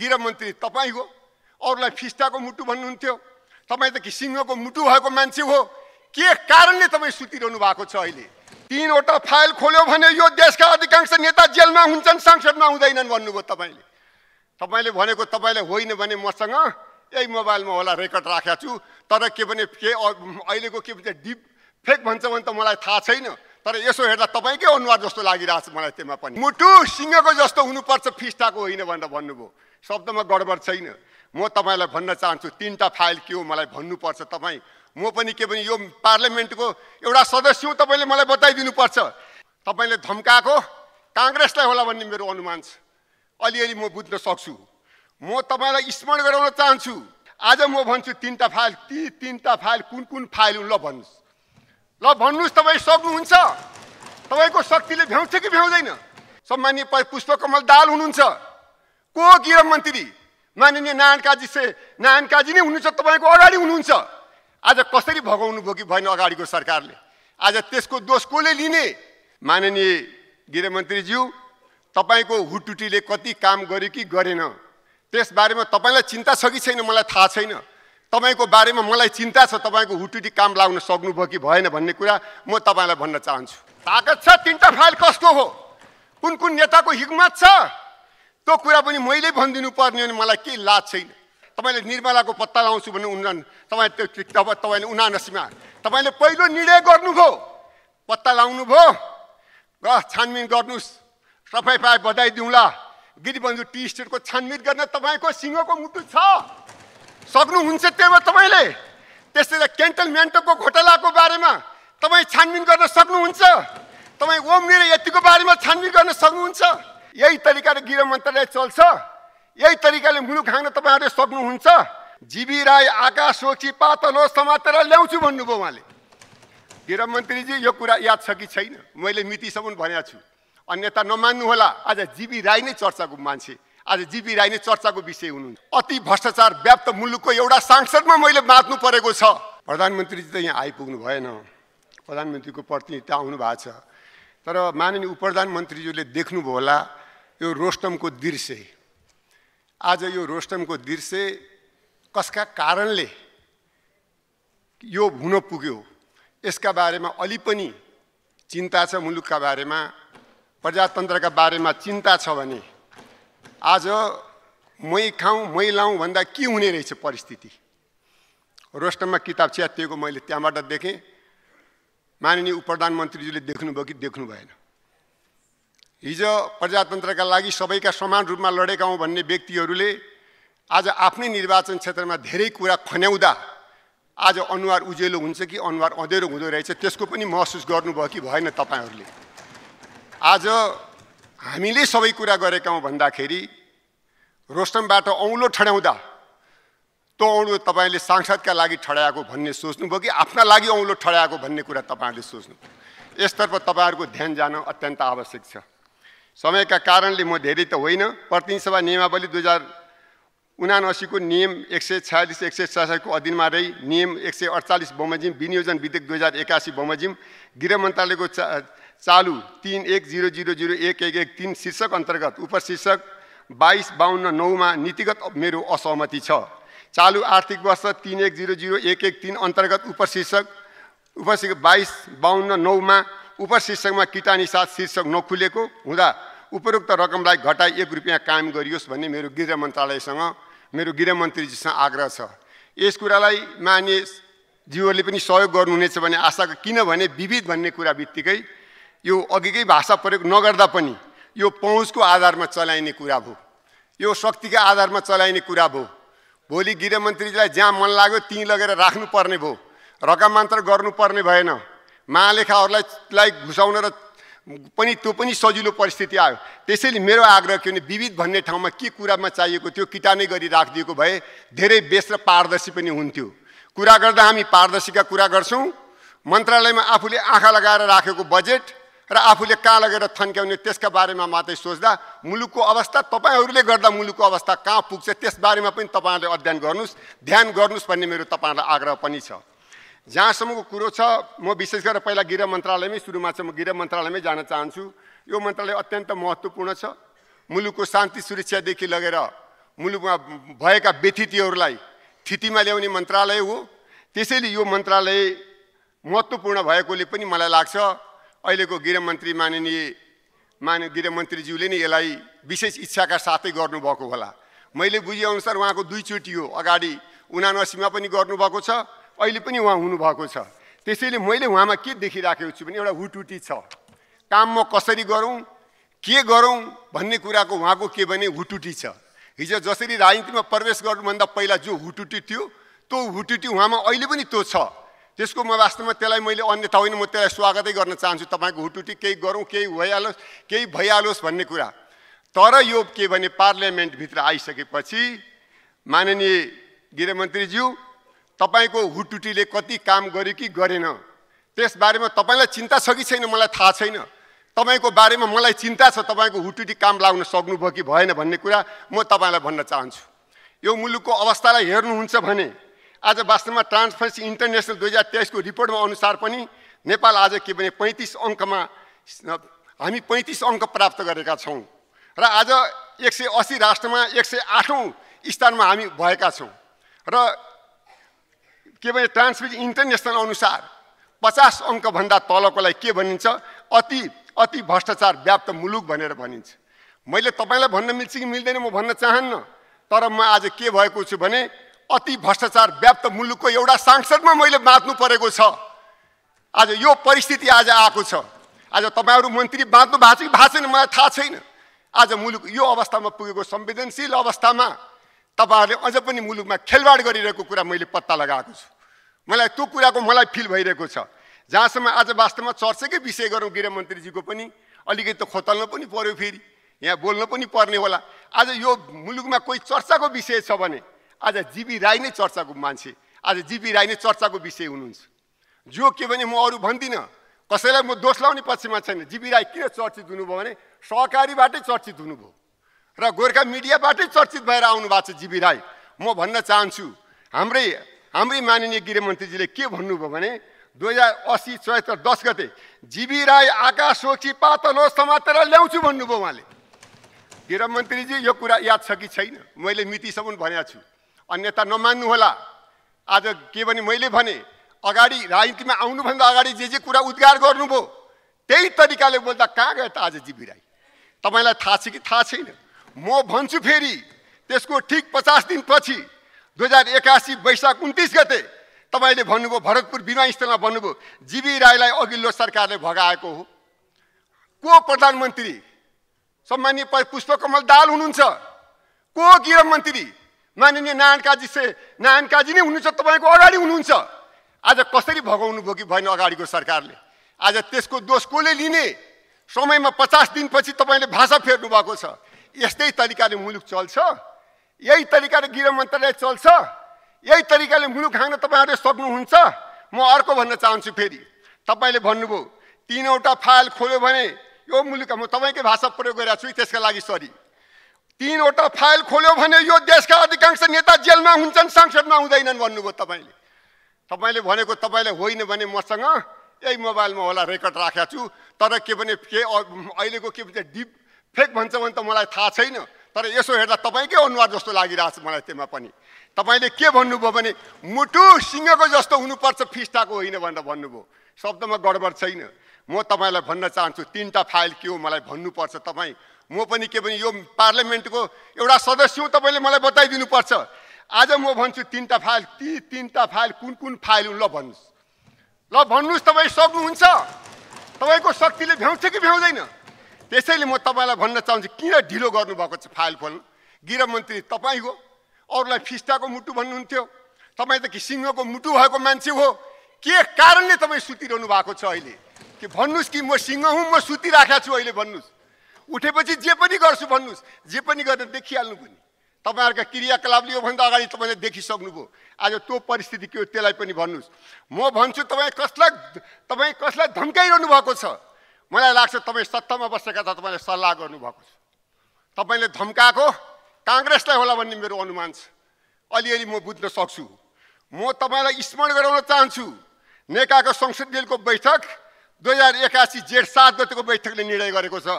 गृहमन्त्री तपाईँ हो अरूलाई फिस्टाको मुटु भन्नुहुन्थ्यो तपाईँ त सिंहको मुटु भएको मान्छे हो के कारणले तपाईँ सुतिरहनु भएको छ अहिले तिनवटा फाइल खोल्यो भने यो देशका अधिकांश नेता जेलमा हुन्छन् संसदमा हुँदैनन् भन्नुभयो तपाईँले तपाईँले भनेको तपाईँलाई होइन भने मसँग यही मोबाइलमा होला रेकर्ड राखेको छु तर के भने के अहिलेको के भन्छ डिप फेक भन्छ भने त मलाई थाहा छैन तर यसो हेर्दा तपाईँकै अनुहार जस्तो लागिरहेको छ मलाई त्यसमा पनि मुटु सिंहको जस्तो हुनुपर्छ फिस्टाको होइन भनेर भन्नुभयो शब्दमा गडबड छैन म तपाईँलाई भन्न चाहन्छु तिनवटा फाइल के हो मलाई भन्नुपर्छ तपाईँ म पनि के भने यो पार्लियामेन्टको एउटा सदस्य हो तपाईँले मलाई बताइदिनुपर्छ तपाईँले धम्काएको काङ्ग्रेसलाई होला भन्ने मेरो अनुमान छ अलिअलि म बुझ्न सक्छु म तपाईँलाई स्मरण गराउन चाहन्छु आज म भन्छु तिनवटा फाइल ती तिनवटा फाइल कुन कुन फाइल हुन् ल भन्नुहोस् ल भन्नुहोस् तपाईँ सक्नुहुन्छ तपाईँको शक्तिले भ्याउँछ कि भ्याउँदैन सम्मानीय पुष्पकमल दाल हुनुहुन्छ को गृह मन्त्री माननीय नारायण काजी से नारायण काजी नै हुनुहुन्छ तपाईँको अगाडि हुनुहुन्छ आज कसरी भगाउनु भयो कि भएन अगाडिको सरकारले आज त्यसको दोष कसले लिने माननीय गृहमन्त्रीज्यू तपाईँको हुटुटीले कति काम गर्यो कि गरेन त्यसबारेमा तपाईँलाई चिन्ता छ कि छैन मलाई थाहा छैन तपाईँको बारेमा मलाई चिन्ता छ तपाईँको हुटुटी काम लाग्न सक्नुभयो कि भएन भन्ने कुरा म तपाईँलाई भन्न चाहन्छु ताकत छ तिनवटा फाइल कसको हो कुन कुन नेताको हिक्मत छ त्यो कुरा पनि मैले भनिदिनु पर्ने अनि मलाई केही लाज छैन तपाईँले निर्मलाको पत्ता लगाउँछु भने उनीहरू तपाईँ त्यो तपाईँले उनासीमा तपाईँले पहिलो निर्णय गर्नुभयो पत्ता लगाउनु भयो र छानबिन गर्नुहोस् सफाइ पाए बधाई दिउँला गिरिबन्धु टी स्टेटको छानबिन गर्न तपाईँको सिंहको मुटु छ सक्नुहुन्छ त्यहीमा तपाईँले त्यसैले क्यान्टलमेन्टको घोटालाको बारेमा तपाईँ छानबिन गर्न सक्नुहुन्छ तपाईँ ओम यतिको बारेमा छानबिन गर्न सक्नुहुन्छ यही तरिकाले गृह मन्त्रालय चल्छ यही तरिकाले मुलुक हाँग्न तपाईँहरूले सक्नुहुन्छ जीवी राई आकाश रोक्सी पातलो समातेर ल्याउँछु भन्नुभयो उहाँले गृहमन्त्रीजी यो कुरा याद छ कि छैन मैले मितिसम्म भनेको छु अन्यथा नमान्नुहोला आज जीवी राई नै चर्चाको मान्छे आज जीवी राई नै चर्चाको विषय हुनुहुन्छ अति भ्रष्टाचार व्याप्त मुलुकको एउटा सांसदमा मैले बाँच्नु परेको छ प्रधानमन्त्रीजी त यहाँ आइपुग्नु भएन प्रधानमन्त्रीको प्रतिनिधित्व आउनु भएको छ तर माननीय उप प्रधानमन्त्रीज्यूले देख्नुभयो होला यो रोस्टमको दृश्य आज यो रोस्टमको दृश्य कसका कारणले यो हुन पुग्यो यसका बारेमा अलि पनि चिन्ता छ मुलुकका बारेमा प्रजातन्त्रका बारेमा चिन्ता छ भने आज मै खाउँ मै लाउँ भन्दा के हुने रहेछ परिस्थिति रोस्टममा किताब च्यातिएको मैले त्यहाँबाट देखेँ माननीय उप प्रधानमन्त्रीज्यूले देख्नुभयो कि देख्नु भएन हिजो प्रजातन्त्रका लागि सबैका समान रूपमा लडेका हौँ भन्ने व्यक्तिहरूले आज आफ्नै निर्वाचन क्षेत्रमा धेरै कुरा खन्याउँदा आज अनुहार उज्यालो हुन्छ कि अनुहार अँधेरो हुँदो रहेछ त्यसको पनि महसुस गर्नुभयो कि भएन तपाईँहरूले आज हामीले सबै कुरा गरेका हौँ भन्दाखेरि रोस्टमबाट औँलो ठड्याउँदा त्यो औँलो तपाईँले सांसदका लागि ठडाएको भन्ने सोच्नुभयो कि आफ्ना लागि औँलो ठडाएको भन्ने कुरा तपाईँहरूले सोच्नु यसतर्फ तपाईँहरूको ध्यान जान अत्यन्त आवश्यक छ समयका कारणले म धेरै त होइन प्रतिनिधिसभा नियमावली दुई हजार उनासीको नियम एक सय छयालिस एक सय छयासठको अधीनमा रही नियम एक सय अडचालिस बमोजिम विनियोजन विधेयक दुई हजार एकासी बमोजिम गृह मन्त्रालयको चा चालु तिन एक जिरो जिरो जिरो एक एक एक तिन शीर्षक अन्तर्गत उपशीर्षक बाइस बाहन्न नौमा नीतिगत मेरो असहमति छ चालु आर्थिक वर्ष तिन एक जिरो जिरो एक एक तिन अन्तर्गत उपशीर्षक उपशीर्षक बाइस बाहन्न नौमा उपशीर्षकमा किटानी साथ शीर्षक नखुलेको हुँदा उपरोक्त रकमलाई घटाई एक रुपियाँ काम गरियोस् भन्ने मेरो गृह मन्त्रालयसँग मेरो गृहमन्त्रीजीसँग आग्रह छ यस कुरालाई मान्य जीवहरूले पनि सहयोग गर्नुहुनेछ भन्ने आशा किनभने विविध भन्ने कुरा बित्तिकै यो अघिकै भाषा प्रयोग नगर्दा पनि यो पहुँचको आधारमा चलाइने कुरा भयो यो शक्तिका आधारमा चलाइने कुरा भयो भोलि गृहमन्त्रीजीलाई जहाँ मन लाग्यो त्यहीँ लगेर राख्नुपर्ने भयो रकमान्तर गर्नुपर्ने भएन महालेखाहरूलाई घुसाउन र पनि त्यो पनि सजिलो परिस्थिति आयो त्यसैले मेरो आग्रह के भने विविध भन्ने ठाउँमा के कुरामा चाहिएको थियो किटानै गरी राखिदिएको भए धेरै बेस र पारदर्शी पनि हुन्थ्यो कुरा गर्दा हामी पारदर्शीका कुरा गर्छौँ मन्त्रालयमा आफूले आँखा लगाएर राखेको बजेट र आफूले कहाँ लगेर थन्क्याउने त्यसका बारेमा मात्रै सोच्दा मुलुकको अवस्था तपाईँहरूले गर्दा मुलुकको अवस्था कहाँ पुग्छ त्यस बारेमा पनि तपाईँहरूले अध्ययन गर्नुहोस् ध्यान गर्नुहोस् भन्ने मेरो तपाईँहरूलाई आग्रह पनि छ जहाँसम्मको कुरो छ म विशेष गरेर पहिला गृह मन्त्रालयमै सुरुमा छ म गृह मन्त्रालयमै जान चाहन्छु यो मन्त्रालय अत्यन्त महत्त्वपूर्ण छ मुलुकको शान्ति सुरक्षादेखि लगेर मुलुकमा भएका व्यथितिहरूलाई थितिमा ल्याउने मन्त्रालय हो त्यसैले यो मन्त्रालय महत्त्वपूर्ण भएकोले पनि मलाई लाग्छ अहिलेको गृहमन्त्री माननीय मान गृहमन्त्रीज्यूले नै यसलाई विशेष इच्छाका साथै गर्नुभएको होला मैले बुझेअनुसार उहाँको दुईचोटि हो अगाडि उनासीमा पनि गर्नुभएको छ अहिले पनि उहाँ हुनुभएको छ त्यसैले मैले उहाँमा के देखिराखेको छु भने एउटा हुटुटी छ काम म कसरी गरौँ के गरौँ भन्ने कुराको उहाँको के भने हुटुटी छ हिजो जसरी राजनीतिमा प्रवेश गर्नुभन्दा पहिला जो हुटुटी थियो त्यो हुटुटी उहाँमा अहिले पनि त्यो छ त्यसको म वास्तवमा त्यसलाई मैले अन्यथा होइन म त्यसलाई स्वागतै गर्न चाहन्छु तपाईँको हुटुटी केही गरौँ केही भइहालोस् केही भइहालोस् भन्ने कुरा तर यो के भने पार्लियामेन्टभित्र आइसकेपछि माननीय गृहमन्त्रीज्यू तपाईँको हुटुटीले कति काम गर्यो कि गरेन त्यसबारेमा तपाईँलाई चिन्ता छ कि छैन मलाई थाहा छैन तपाईँको बारेमा मलाई चिन्ता छ तपाईँको हुटुटी काम लाग्न सक्नुभयो कि भएन भन्ने कुरा म तपाईँलाई भन्न चाहन्छु यो मुलुकको अवस्थालाई हेर्नुहुन्छ भने आज वास्तवमा ट्रान्सफरेन्सी इन्टरनेसनल दुई हजार तेइसको रिपोर्टमा अनुसार पनि नेपाल आज के भने पैँतिस अङ्कमा हामी पैँतिस अङ्क प्राप्त गरेका छौँ र आज एक सय असी राष्ट्रमा एक सय आठौँ स्थानमा हामी भएका छौँ र के भने ट्रान्समिट इन्टरनेसनल अनुसार पचास अङ्कभन्दा तलकोलाई के भनिन्छ अति अति भ्रष्टाचार व्याप्त मुलुक भनेर भनिन्छ मैले तपाईँलाई भन्न मिल्छ कि मिल्दैन म भन्न चाहन्न तर म आज के भएको छु भने अति भ्रष्टाचार व्याप्त मुलुकको एउटा सांसदमा मैले बाँच्नु परेको छ आज यो परिस्थिति आज आएको छ आज तपाईँहरू मन्त्री बाँच्नु भएको छ कि भएको छैन मलाई थाहा छैन आज मुलुक यो अवस्थामा पुगेको संवेदनशील अवस्थामा तपाईँहरूले अझ पनि मुलुकमा खेलवाड गरिरहेको कुरा मैले पत्ता लगाएको छु मलाई त्यो कुराको मलाई फिल भइरहेको छ जहाँसम्म आज वास्तवमा चर्चाकै विषय गरौँ गृहमन्त्रीजीको पनि अलिकति त खोतल्न पनि पऱ्यो फेरि यहाँ बोल्न पनि पर्ने होला आज यो मुलुकमा कोही चर्चाको विषय छ भने आज जीबी राई नै चर्चाको मान्छे आज जीबी राई नै चर्चाको विषय हुनुहुन्छ जो के भने म अरू भन्दिनँ कसैलाई म दोष लाउने पक्षमा छैन जीबी राई किन चर्चित हुनुभयो भने सहकारीबाटै चर्चित हुनुभयो र गोर्खा मिडियाबाटै चर्चित भएर आउनु भएको छ जीवी राई म भन्न चाहन्छु हाम्रै हाम्रै माननीय गृहमन्त्रीजीले के भन्नुभयो भने दुई हजार असी चौहत्तर दस गते जीवी राई आकाश सोक्षी पातलो समातेर ल्याउँछु भन्नुभयो उहाँले गृहमन्त्रीजी यो कुरा याद छ कि छैन मैले मितिसम्म भनेको छु अन्यथा नमान्नुहोला आज के भने मैले भने अगाडि राजनीतिमा आउनुभन्दा अगाडि जे जे कुरा उद्घार गर्नुभयो त्यही तरिकाले बोल्दा कहाँ गए त आज जीवी राई तपाईँलाई थाहा छ कि थाहा छैन म भन्छु फेरि त्यसको ठिक पचास दिनपछि दुई हजार एकासी वैशाख उन्तिस गते तपाईँले भन्नुभयो भरतपुर विमानस्थलमा भन्नुभयो जीवी राईलाई अघिल्लो सरकारले भगाएको हो को प्रधानमन्त्री सम्मान्य पुष्पकमल दाल हुनुहुन्छ को गृहमन्त्री माननीय नारायण काजी से नारायण काजी नै हुनुहुन्छ तपाईँको अगाडि हुनुहुन्छ आज कसरी भगाउनु भयो कि भएन अगाडिको सरकारले आज त्यसको दोष कसले लिने समयमा पचास दिनपछि तपाईँले भाषा फेर्नु भएको छ यस्तै तरिकाले मुलुक चल्छ यही तरिकाले गृह मन्त्रालय चल्छ यही तरिकाले मुलुक हाँग्न तपाईँहरूले सक्नुहुन्छ म अर्को भन्न चाहन्छु फेरि तपाईँले भन्नुभयो तिनवटा फाइल खोल्यो भने यो मुलुक म तपाईँकै भाषा प्रयोग गरिरहेको छु त्यसका लागि सरी तिनवटा फाइल खोल्यो भने यो देशका अधिकांश नेता जेलमा हुन्छन् संसदमा हुँदैनन् भन्नुभयो तपाईँले तपाईँले भनेको तपाईँलाई होइन भने मसँग यही मोबाइलमा होला रेकर्ड राखेको छु तर के भने के अहिलेको के भन्छ डिप फेक भन्छ भने त मलाई थाहा छैन तर यसो हेर्दा तपाईँकै अनुहार जस्तो लागिरहेको छ मलाई त्यसमा पनि तपाईँले के भन्नुभयो भने मुटु सिंहको जस्तो हुनुपर्छ फिस्टाको होइन भनेर भन्नुभयो शब्दमा गडबड छैन म तपाईँलाई भन्न चाहन्छु तिनवटा फाइल के हो मलाई भन्नुपर्छ तपाईँ म पनि के भने यो पार्लियामेन्टको एउटा सदस्य हुँ तपाईँले मलाई बताइदिनुपर्छ आज म भन्छु तिनवटा फाइल ती तिनवटा फाइल कुन कुन फाइल ल भन्नुहोस् ल भन्नुहोस् तपाईँ सक्नुहुन्छ तपाईँको शक्तिले भ्याउँछ कि भ्याउँदैन त्यसैले म तपाईँलाई भन्न चाहन्छु किन ढिलो गर्नुभएको छ फाइल खोल्न गृहमन्त्री तपाईँ हो अरूलाई फिस्टाको मुटु भन्नुहुन्थ्यो तपाईँ त कि मुटु भएको मान्छे हो के कारणले तपाईँ सुतिरहनु भएको छ अहिले कि भन्नुहोस् कि म सिंह हुँ म सुतिराखेको छु अहिले भन्नुहोस् उठेपछि जे पनि गर्छु भन्नुहोस् जे पनि गरेर देखिहाल्नु पनि तपाईँहरूका क्रियाकलापले योभन्दा अगाडि तपाईँले देखिसक्नुभयो आज त्यो परिस्थिति के हो त्यसलाई पनि भन्नुहोस् म भन्छु तपाईँ कसलाई तपाईँ कसलाई धम्काइरहनु भएको छ मलाई लाग्छ तपाईँ सत्तामा बसेका त तपाईँले सल्लाह गर्नुभएको छ तपाईँले धम्काएको काङ्ग्रेसलाई होला भन्ने मेरो अनुमान छ अलिअलि म बुझ्न सक्छु म तपाईँलाई स्मरण गराउन चाहन्छु नेकाको संसद बिलको बैठक दुई हजार एकासी जेठ सात गतिको बैठकले निर्णय गरेको छ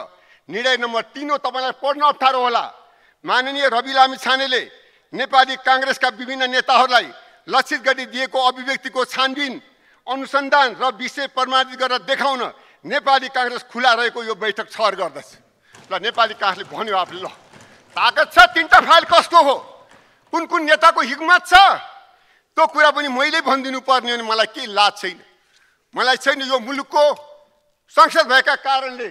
निर्णय नम्बर तिन हो तपाईँलाई पढ्न अप्ठ्यारो होला माननीय रवि लामी छानेले नेपाली काङ्ग्रेसका विभिन्न नेताहरूलाई लक्षित गरी दिएको अभिव्यक्तिको छानबिन अनुसन्धान र विषय प्रमाणित गरेर देखाउन नेपाली काङ्ग्रेस खुला रहेको यो बैठक छर गर्दछ ल नेपाली काङ्ग्रेसले भन्यो आफूले ल ताकत छ तिनवटा फाइल कस्तो हो कुन कुन नेताको हिक्मत छ त्यो कुरा पनि मैले भनिदिनु पर्ने भने मलाई केही लाज छैन मलाई छैन यो मुलुकको संसद भएका कारणले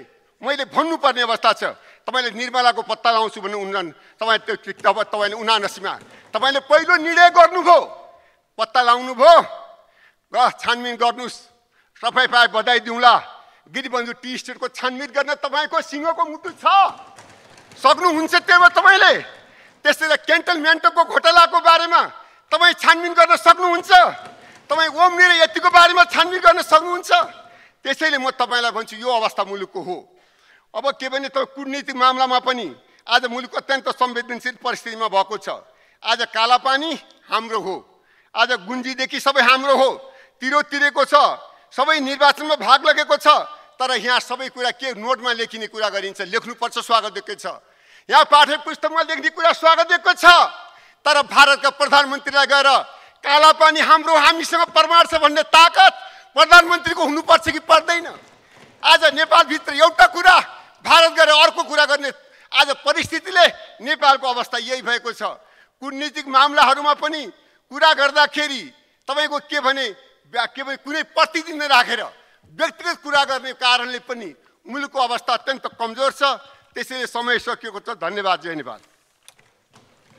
मैले भन्नुपर्ने अवस्था छ तपाईँले निर्मलाको पत्ता लगाउँछु भने त्यो तपाईँ तब तपाईँले उनासीमा तपाईँले पहिलो निर्णय गर्नुभयो पत्ता लगाउनु भयो छानबिन गर्नुहोस् सफाइ पाए बधाई दिउँला गिरीबन्धु टी स्टेटको छानबिन गर्न तपाईँको सिंहको मुटु छ सक्नुहुन्छ त्यहीमा तपाईँले त्यसैले क्यान्टलमेन्टको घोटालाको बारेमा तपाईँ छानबिन गर्न सक्नुहुन्छ तपाईँ ओम मेरो यतिको बारेमा छानबिन गर्न सक्नुहुन्छ त्यसैले म तपाईँलाई भन्छु यो अवस्था मुलुकको हो अब के भने तपाईँ कुटनीतिक मामलामा पनि आज मुलुक अत्यन्त संवेदनशील परिस्थितिमा भएको छ आज कालापानी हाम्रो हो आज गुन्जीदेखि सबै हाम्रो हो तिरो छ सबै निर्वाचनमा भाग लगेको छ तर यहाँ सबै कुरा के नोटमा लेखिने कुरा गरिन्छ लेख्नुपर्छ स्वागत योग्य छ यहाँ पाठ्य पुस्तकमा लेख्ने कुरा स्वागत दिएको छ तर भारतका प्रधानमन्त्रीलाई गएर काला पानी हाम्रो हामीसँग प्रमाण छ भन्ने ताकत प्रधानमन्त्रीको हुनुपर्छ कि पर्दैन आज नेपालभित्र एउटा कुरा भारत गएर अर्को कुरा गर्ने आज परिस्थितिले नेपालको अवस्था यही भएको छ कुटनीतिक मामलाहरूमा पनि कुरा गर्दाखेरि तपाईँको के भने के भने कुनै प्रतिदिन राखेर व्यक्तिगत कुरा गर्ने कारणले पनि मुलुकको अवस्था अत्यन्त कमजोर छ त्यसैले समय सकिएको छ धन्यवाद जय नेपाल